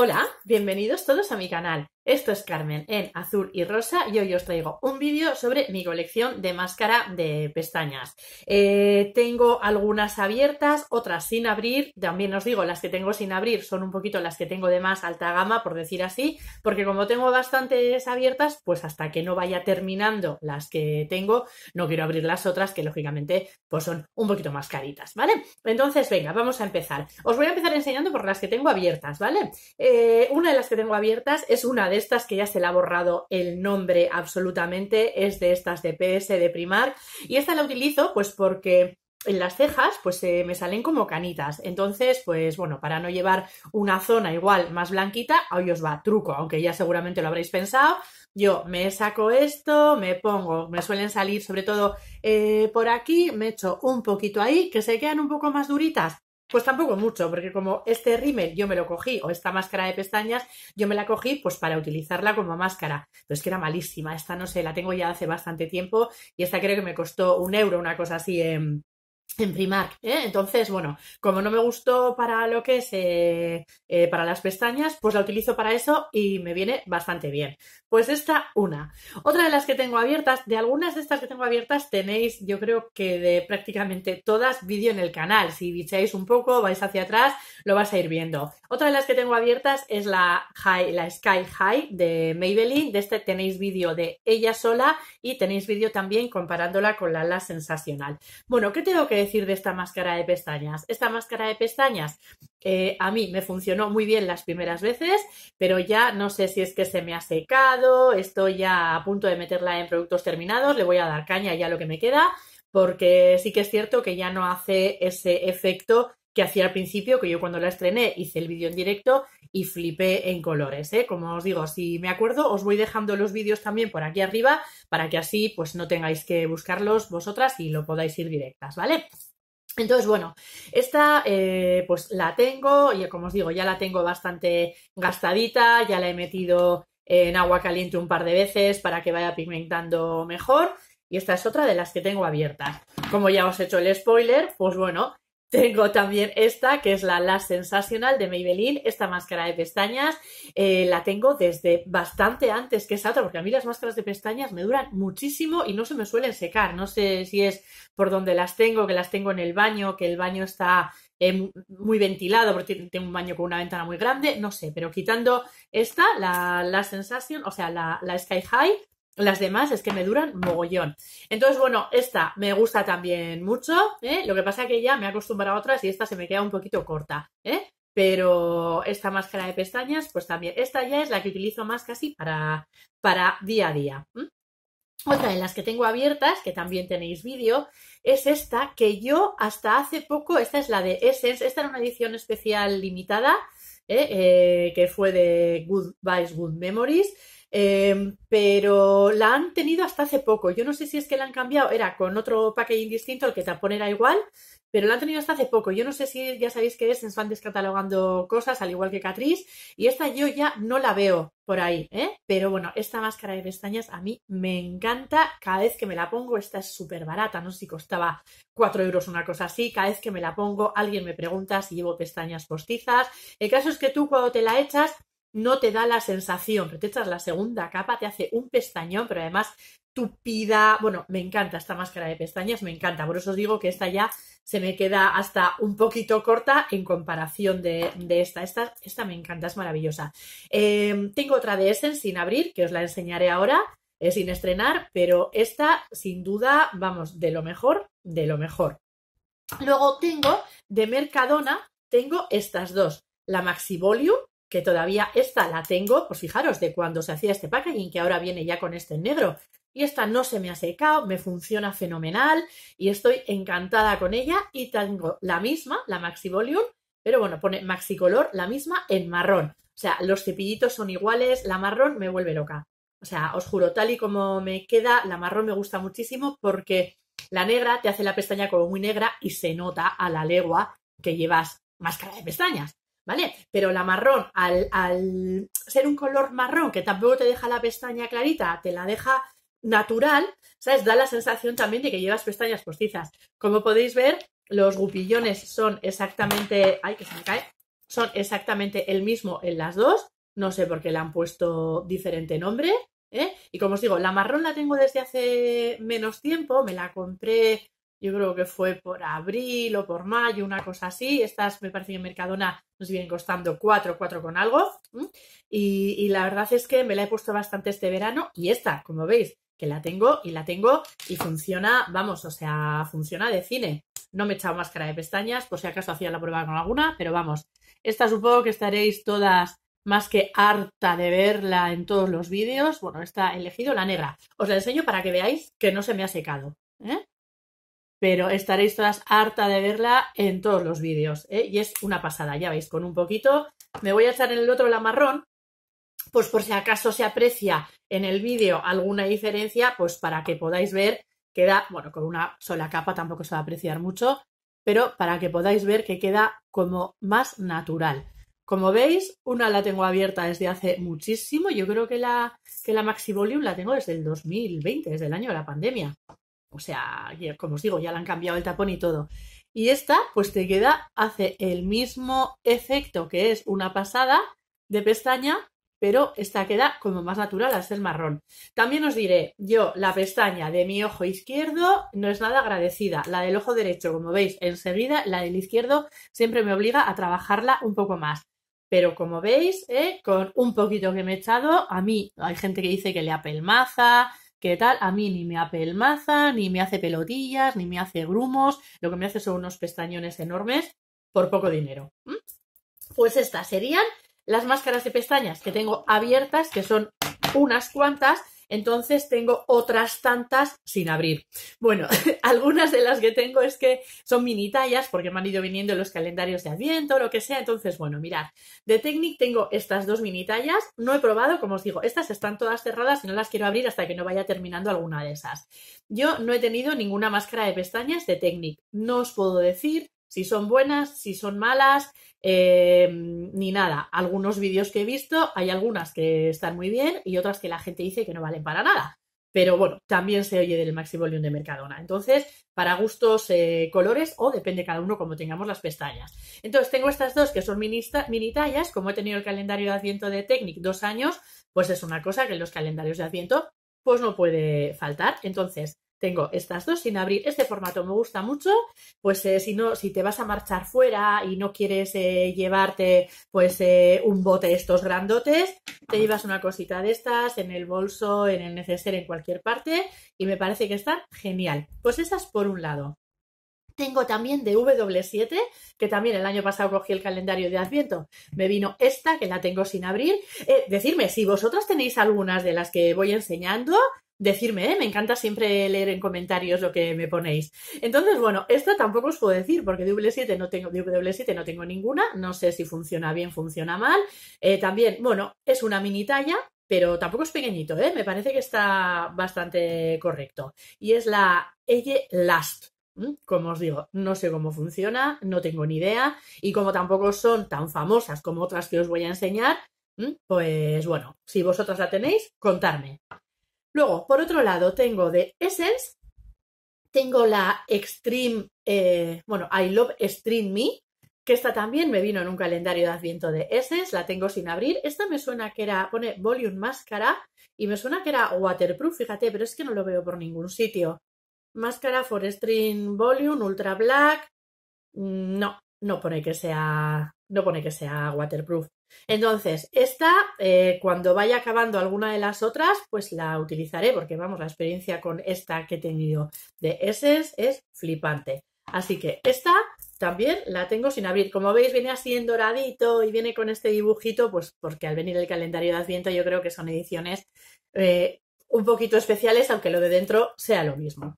Hola, bienvenidos todos a mi canal. Esto es Carmen en azul y rosa y hoy os traigo un vídeo sobre mi colección de máscara de pestañas. Eh, tengo algunas abiertas, otras sin abrir, también os digo, las que tengo sin abrir son un poquito las que tengo de más alta gama, por decir así, porque como tengo bastantes abiertas, pues hasta que no vaya terminando las que tengo, no quiero abrir las otras que lógicamente pues son un poquito más caritas, ¿vale? Entonces, venga, vamos a empezar. Os voy a empezar enseñando por las que tengo abiertas, ¿vale? Eh, una de las que tengo abiertas es una de estas que ya se le ha borrado el nombre absolutamente, es de estas de PS de primar y esta la utilizo pues porque en las cejas pues se me salen como canitas. Entonces, pues bueno, para no llevar una zona igual más blanquita, hoy os va truco, aunque ya seguramente lo habréis pensado. Yo me saco esto, me pongo, me suelen salir sobre todo eh, por aquí, me echo un poquito ahí, que se quedan un poco más duritas. Pues tampoco mucho, porque como este rímel yo me lo cogí, o esta máscara de pestañas, yo me la cogí pues para utilizarla como máscara. Pero es que era malísima, esta no sé, la tengo ya hace bastante tiempo y esta creo que me costó un euro, una cosa así en, em, en Primark. ¿eh? Entonces, bueno, como no me gustó para lo que es eh, eh, para las pestañas, pues la utilizo para eso y me viene bastante bien. Pues esta una. Otra de las que tengo abiertas, de algunas de estas que tengo abiertas tenéis, yo creo que de prácticamente todas, vídeo en el canal. Si bicháis un poco, vais hacia atrás, lo vas a ir viendo. Otra de las que tengo abiertas es la, high, la Sky High de Maybelline. De este tenéis vídeo de ella sola y tenéis vídeo también comparándola con la La Sensacional. Bueno, ¿qué tengo que decir de esta máscara de pestañas? Esta máscara de pestañas eh, a mí me funcionó muy bien las primeras veces, pero ya no sé si es que se me ha secado, estoy ya a punto de meterla en productos terminados, le voy a dar caña ya lo que me queda, porque sí que es cierto que ya no hace ese efecto que hacía al principio, que yo cuando la estrené hice el vídeo en directo y flipé en colores. ¿eh? Como os digo, si me acuerdo, os voy dejando los vídeos también por aquí arriba para que así pues no tengáis que buscarlos vosotras y lo podáis ir directas, ¿vale? Entonces, bueno, esta eh, pues la tengo, y como os digo, ya la tengo bastante gastadita, ya la he metido en agua caliente un par de veces para que vaya pigmentando mejor. Y esta es otra de las que tengo abierta. Como ya os he hecho el spoiler, pues bueno, tengo también esta, que es la la Sensational de Maybelline, esta máscara de pestañas. Eh, la tengo desde bastante antes que esa otra, porque a mí las máscaras de pestañas me duran muchísimo y no se me suelen secar. No sé si es por donde las tengo, que las tengo en el baño, que el baño está eh, muy ventilado, porque tengo un baño con una ventana muy grande, no sé, pero quitando esta, la, la Sensation, o sea, la, la Sky High, las demás es que me duran mogollón. Entonces, bueno, esta me gusta también mucho, ¿eh? Lo que pasa es que ya me he acostumbrado a otras y esta se me queda un poquito corta, ¿eh? Pero esta máscara de pestañas, pues también. Esta ya es la que utilizo más casi para, para día a día. Otra de las que tengo abiertas, que también tenéis vídeo, es esta que yo hasta hace poco, esta es la de Essence, esta era una edición especial limitada, ¿eh? que fue de Good Vibes, Good Memories, Em, pero la han tenido hasta hace poco. Yo no sé si es que la han cambiado, era con otro packaging distinto, el que tampoco era igual, pero la han tenido hasta hace poco. Yo no sé si ya sabéis que es, están descatalogando cosas, al igual que Catrice, y esta yo ya no la veo por ahí, ¿eh? Pero bueno, esta máscara de pestañas a mí me encanta. Cada vez que me la pongo, esta es súper barata, no sé si costaba 4 euros una cosa así. Cada vez que me la pongo, alguien me pregunta si llevo pestañas postizas. El caso es que tú cuando te la echas, no te da la sensación, pero te echas la segunda capa, te hace un pestañón, pero además tupida, bueno, me encanta esta máscara de pestañas, me encanta, por eso os digo que esta ya se me queda hasta un poquito corta en comparación de, esta. esta. Esta me encanta, es maravillosa. Eh, tengo otra de Essence sin abrir, que os la enseñaré ahora, es eh, sin estrenar, pero esta sin duda, vamos, de lo mejor, de lo mejor. Luego tengo de Mercadona, tengo estas dos, la Maxi Volume, que todavía esta la tengo, pues fijaros, de cuando se hacía este packaging, que ahora viene ya con este en negro. Y esta no se me ha secado, me funciona fenomenal y estoy encantada con ella. Y tengo la misma, la Maxi Volume, pero bueno, pone Maxi Color, la misma en marrón. O sea, los cepillitos son iguales, la marrón me vuelve loca. O sea, os juro, tal y como me queda, la marrón me gusta muchísimo porque la negra te hace la pestaña como muy negra y se nota a la legua que llevas máscara de pestañas. ¿vale? Pero la marrón, al, ser un color marrón que tampoco te deja la pestaña clarita, te la deja natural, ¿sabes? Da la sensación también de que llevas pestañas postizas. Como podéis ver, los gupillones son exactamente. Ay, que se me cae. Son exactamente el mismo en las dos. No sé por qué le han puesto diferente nombre. ¿eh? Y como os digo, la marrón la tengo desde hace menos tiempo. Me la compré yo creo que fue por abril o por mayo, una cosa así. Estas me parece que en Mercadona nos vienen costando 4, 4 con algo. Y, la verdad es que me la he puesto bastante este verano y esta, como veis, que la tengo y la tengo y funciona, vamos, o sea, funciona de cine. No me he echado máscara de pestañas, por si acaso hacía la prueba con alguna, pero vamos, esta supongo que estaréis todas más que harta de verla en todos los vídeos. Bueno, esta he elegido la negra. Os la enseño para que veáis que no se me ha secado. ¿eh? pero estaréis todas harta de verla en todos los vídeos. ¿eh? Y es una pasada, ya veis, con un poquito. Me voy a echar en el otro la marrón, pues por si acaso se aprecia en el vídeo alguna diferencia, pues para que podáis ver, queda, bueno, con una sola capa tampoco se va a apreciar mucho, pero para que podáis ver que queda como más natural. Como veis, una la tengo abierta desde hace muchísimo. Yo creo que la, que la Maxi Volume la tengo desde el 2020, desde el año de la pandemia. O sea, como os digo, ya le han cambiado el tapón y todo. Y esta, pues te queda, hace el mismo efecto que es una pasada de pestaña, pero esta queda como más natural al el marrón. También os diré, yo la pestaña de mi ojo izquierdo no es nada agradecida, la del ojo derecho, como veis, enseguida, la del izquierdo siempre me obliga a trabajarla un poco más. Pero como veis, eh, con un poquito que me he echado, a mí hay gente que dice que le apelmaza, ¿Qué tal, a mí ni me apelmaza, ni me hace pelotillas, ni me hace grumos, lo que me hace son unos pestañones enormes por poco dinero. ¿Mm? Pues estas serían las máscaras de pestañas que tengo abiertas, que son unas cuantas, entonces tengo otras tantas sin abrir. Bueno, algunas de las que tengo es que son mini tallas porque me han ido viniendo los calendarios de Adviento o lo que sea. Entonces, bueno, mirad, de Technic tengo estas dos mini tallas. No he probado, como os digo, estas están todas cerradas y no las quiero abrir hasta que no vaya terminando alguna de esas. Yo no he tenido ninguna máscara de pestañas de Technic. No os puedo decir si son buenas, si son malas, eh, ni nada. Algunos vídeos que he visto, hay algunas que están muy bien y otras que la gente dice que no valen para nada. Pero bueno, también se oye del Maxi de Mercadona. Entonces, para gustos, eh, colores o depende cada uno como tengamos las pestañas. Entonces, tengo estas dos que son mini, tallas. Como he tenido el calendario de asiento de Technic dos años, pues es una cosa que en los calendarios de asiento pues no puede faltar. Entonces, tengo estas dos sin abrir. Este formato me gusta mucho, pues eh, si no, si te vas a marchar fuera y no quieres eh, llevarte pues eh, un bote de estos grandotes, te llevas una cosita de estas en el bolso, en el neceser, en cualquier parte y me parece que está genial. Pues esas por un lado. Tengo también de W7, que también el año pasado cogí el calendario de Adviento. Me vino esta, que la tengo sin abrir. decirme si vosotras tenéis algunas de las que voy enseñando, decirme, eh, me encanta siempre leer en comentarios lo que me ponéis. Entonces, bueno, esto tampoco os puedo decir porque W7 no tengo, no tengo ninguna, no sé si funciona bien, funciona mal. Eh, también, bueno, es una mini talla, pero tampoco es pequeñito, ¿eh? me parece que está bastante correcto. Y es la Elle Last. Como os digo, no sé cómo funciona, no tengo ni idea, y como tampoco son tan famosas como otras que os voy a enseñar, pues bueno, si vosotras la tenéis, contadme. Luego, por otro lado, tengo de Essence, tengo la Extreme, eh, bueno, I Love Extreme Me, que esta también me vino en un calendario de adviento de Essence, la tengo sin abrir. Esta me suena que era, pone Volume Máscara y me suena que era waterproof, fíjate, pero es que no lo veo por ningún sitio. Máscara for Extreme Volume Ultra Black. Mm, no, no pone que sea, no pone que sea waterproof. Entonces, esta, eh, cuando vaya acabando alguna de las otras, pues la utilizaré, porque vamos, la experiencia con esta que he tenido de Essence es flipante. Así que esta también la tengo sin abrir. Como veis, viene así en doradito y viene con este dibujito, pues porque al venir el calendario de Adviento yo creo que son ediciones eh, un poquito especiales, aunque lo de dentro sea lo mismo.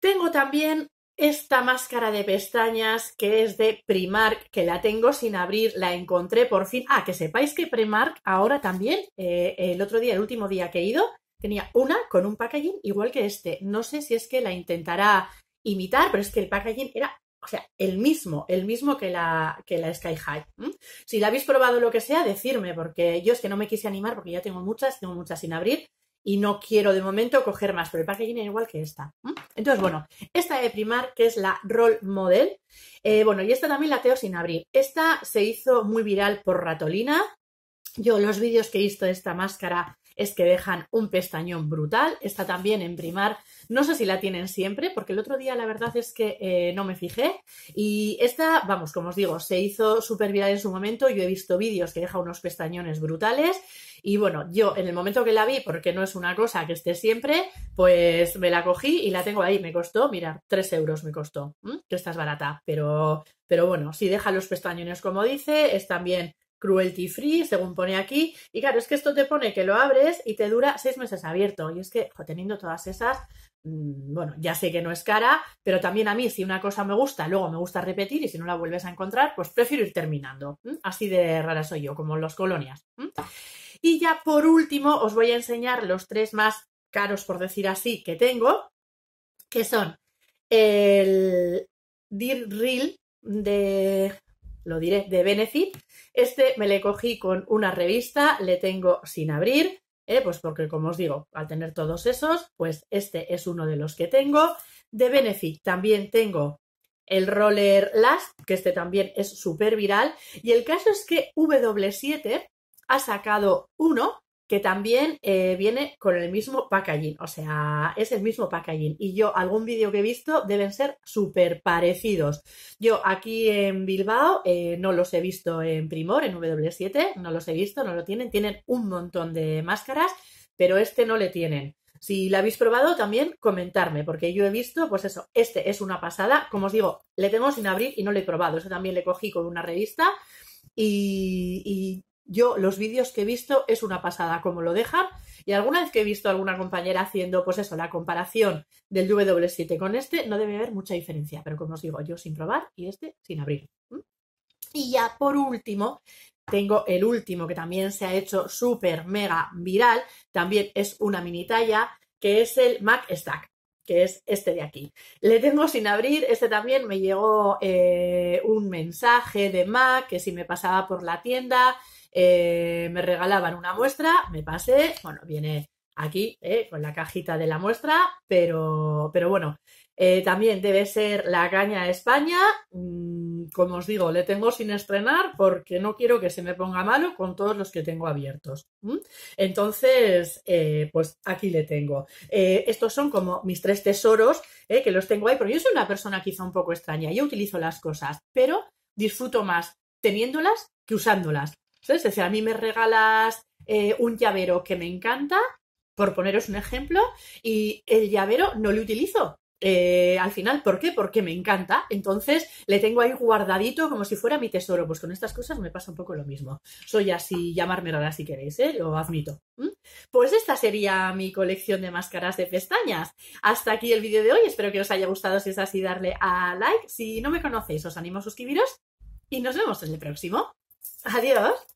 Tengo también esta máscara de pestañas que es de Primark, que la tengo sin abrir, la encontré por fin. Ah, que sepáis que Primark ahora también, eh, el otro día, el último día que he ido, tenía una con un packaging igual que este. No sé si es que la intentará imitar, pero es que el packaging era, o sea, el mismo, el mismo que la, que la Sky High. Si la habéis probado lo que sea, decirme, porque yo es que no me quise animar porque ya tengo muchas, tengo muchas sin abrir y no quiero de momento coger más, pero el packaging es igual que esta. Entonces, bueno, esta de Primar, que es la Roll Model, eh, bueno, y esta también la tengo sin abrir. Esta se hizo muy viral por Ratolina. Yo los vídeos que he visto de esta máscara es que dejan un pestañón brutal. Está también en primar. No sé si la tienen siempre, porque el otro día la verdad es que eh, no me fijé. Y esta, vamos, como os digo, se hizo súper viral en su momento. Yo he visto vídeos que deja unos pestañones brutales. Y bueno, yo en el momento que la vi, porque no es una cosa que esté siempre, pues me la cogí y la tengo ahí. Me costó, mirar, 3 euros me costó, que esta es barata, pero, pero bueno, si deja los pestañones como dice, es también cruelty free, según pone aquí. Y claro, es que esto te pone que lo abres y te dura seis meses abierto. Y es que, teniendo todas esas, mm, bueno, ya sé que no es cara, pero también a mí, si una cosa me gusta, luego me gusta repetir y si no la vuelves a encontrar, pues prefiero ir terminando. Así de rara soy yo, como en los colonias. Y ya por último, os voy a enseñar los tres más caros, por decir así, que tengo, que son el Dear Real de lo diré, de Benefit. Este me le cogí con una revista, le tengo sin abrir, ¿eh? pues porque como os digo, al tener todos esos, pues este es uno de los que tengo. De Benefit también tengo el roller Last, que este también es súper viral. Y el caso es que W7 ha sacado uno que también eh, viene con el mismo packaging, o sea, es el mismo packaging. Y yo, algún vídeo que he visto, deben ser súper parecidos. Yo aquí en Bilbao eh, no los he visto en Primor, en W7, no los he visto, no lo tienen, tienen un montón de máscaras, pero este no le tienen. Si la habéis probado, también comentarme, porque yo he visto, pues eso, este es una pasada. Como os digo, le tengo sin abrir y no lo he probado. Eso también le cogí con una revista. y, yo los vídeos que he visto es una pasada como lo dejan. Y alguna vez que he visto a alguna compañera haciendo, pues eso, la comparación del W7 con este, no debe haber mucha diferencia. Pero como os digo, yo sin probar y este sin abrir. Y ya por último, tengo el último que también se ha hecho súper mega viral. También es una mini talla, que es el Mac Stack que es este de aquí. Le tengo sin abrir, este también me llegó eh, un mensaje de Mac que si me pasaba por la tienda eh, me regalaban una muestra, me pasé, bueno, viene aquí eh, con la cajita de la muestra, pero, bueno, eh, también debe ser la caña España. Mm, como os digo, le tengo sin estrenar porque no quiero que se me ponga malo con todos los que tengo abiertos. Entonces, pues aquí le tengo. estos son como mis tres tesoros que los tengo ahí, pero yo soy una persona quizá un poco extraña. Yo utilizo las cosas, pero disfruto más teniéndolas que usándolas. Entonces, Es a mí me regalas eh, un llavero que me encanta, por poneros un ejemplo, y el llavero no lo utilizo. Eh, al final, ¿por qué? Porque me encanta. Entonces le tengo ahí guardadito como si fuera mi tesoro. Pues con estas cosas me pasa un poco lo mismo. Soy así, llamarme rara si queréis, ¿eh? lo admito. Pues esta sería mi colección de máscaras de pestañas. Hasta aquí el vídeo de hoy. Espero que os haya gustado. Si es así, darle a like. Si no me conocéis, os animo a suscribiros. Y nos vemos en el próximo. Adiós.